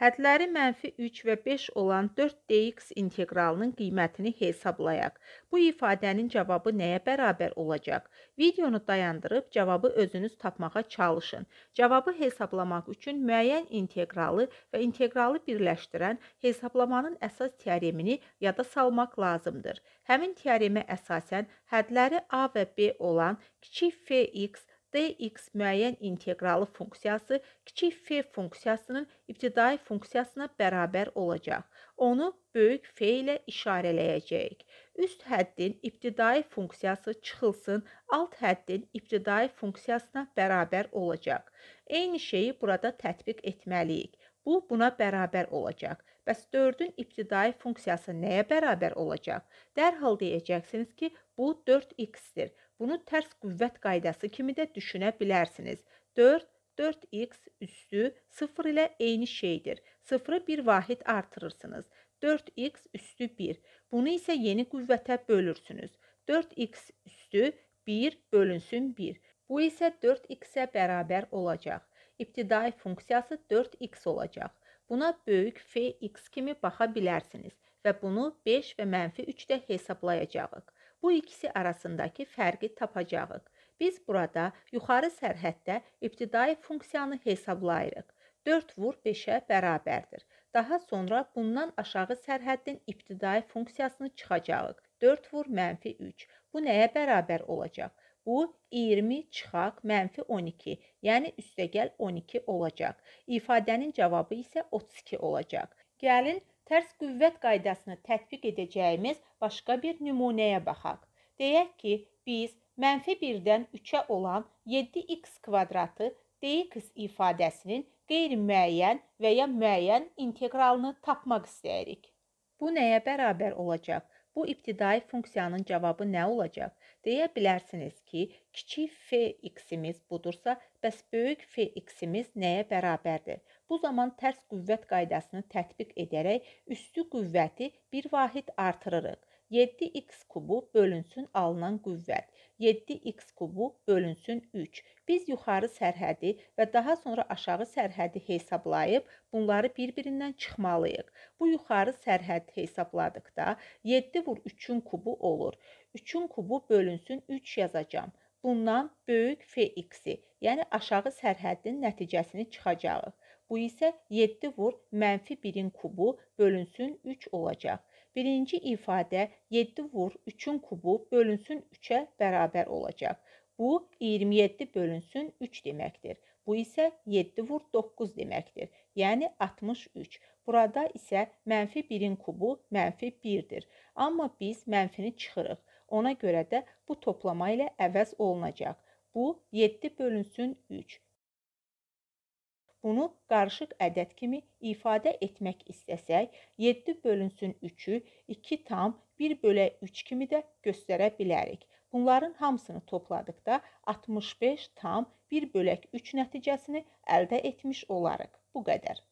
Hədləri mənfi 3 və 5 olan 4dx inteqralının qiymətini hesablayaq. Bu ifadənin cavabı nəyə bərabər olacaq? Videonu dayandırıb cavabı özünüz tapmağa çalışın. Cavabı hesablamaq üçün müəyyən inteqralı və inteqralı birləşdirən hesablamanın əsas teoremini yada salmaq lazımdır. Həmin teoremə əsasən hədləri a və b olan kiçik fx dx müəyyən inteqralı funksiyası kiçik f funksiyasının ibtidai funksiyasına bərabər olacaq. Onu böyük f ilə işarələyəcəyik. Üst həddin ibtidai funksiyası çıxılsın, alt həddin ibtidai funksiyasına bərabər olacaq. Eyni şeyi burada tətbiq etməliyik. Bu buna bərabər olacaq. Bəs 4-ün ibtidai funksiyası nəyə bərabər olacaq? Dərhal deyəcəksiniz ki, bu 4x-dir. Bunu tərs qüvvət qaydası kimi də düşünə bilərsiniz. 4 4x üstü 0 ilə eyni şeydir. 0-ı bir vahid artırırsınız. 4x üstü 1. Bunu isə yeni qüvvətə bölürsünüz. 4x üstü 1 bölünsün 1. Bu isə 4x-ə bərabər olacaq ibtidai funksiyası 4x olacaq. Buna böyük fx kimi baxa bilərsiniz və bunu 5 və mənfi 3 də hesablayacağıq. Bu ikisi arasındakı fərqi tapacağıq. Biz burada yuxarı sərhəddə ibtidai funksiyanı hesablayırıq. 4 vur 5-ə bərabərdir. Daha sonra bundan aşağı sərhəddin ibtidai funksiyasını çıxacağıq. 4 vur mənfi 3. Bu nəyə bərabər olacaq? Bu 20 çıxaq mənfi 12, yəni üstəgəl 12 olacaq. İfadənin cavabı isə 32 olacaq. Gəlin tərs qüvvət qaydasını tətbiq edəcəyimiz başqa bir nümunəyə baxaq. Deyək ki, biz mənfi 1-dən 3-ə olan 7x kvadratı dx ifadəsinin qeyri-müəyyən və ya müəyyən inteqralını tapmaq istəyirik. Bu nəyə bərabər olacaq? Bu ibtidai funksiyanın cavabı nə olacaq? Deyə bilərsiniz ki, kiçik f(x)imiz budursa, bəs böyük f(x)imiz nəyə bərabərdir? Bu zaman tərs qüvvət qaydasını tətbiq edərək üstü qüvvəti bir vahid artırırıq. 7x kubu bölünsün alınan qüvvət. 7x kubu bölünsün 3. Biz yuxarı sərhədi və daha sonra aşağı sərhədi hesablayıb bunları bir-birindən çıxmalıyıq. Bu yuxarı sərhədi hesabladıqda 7 vur 3-ün kubu olur. 3-ün kubu bölünsün 3 yazacağam. Bundan böyük fx-i, yəni aşağı sərhədin nəticəsini çıxacağıq. Bu isə 7 vur mənfi 1-in kubu bölünsün 3 olacaq. Birinci ifadə 7 vur 3-ün kubu bölünsün 3-ə bərabər olacaq. Bu 27 bölünsün 3 deməkdir. Bu isə 7 vur 9 deməkdir. Yəni 63. Burada isə mənfi 1-in kubu mənfi 1-dir. Amma biz mənfini çıxırıq. Ona görə də bu toplama ilə əvəz olunacaq. Bu 7 bölünsün 3 bunu qarışıq ədəd kimi ifadə etmək istəsək, 7 bölünsün 3-ü 2 tam 1 bölə 3 kimi də göstərə bilərik. Bunların hamısını topladıqda 65 tam 1 bölək 3 nəticəsini əldə etmiş olarıq. Bu qədər.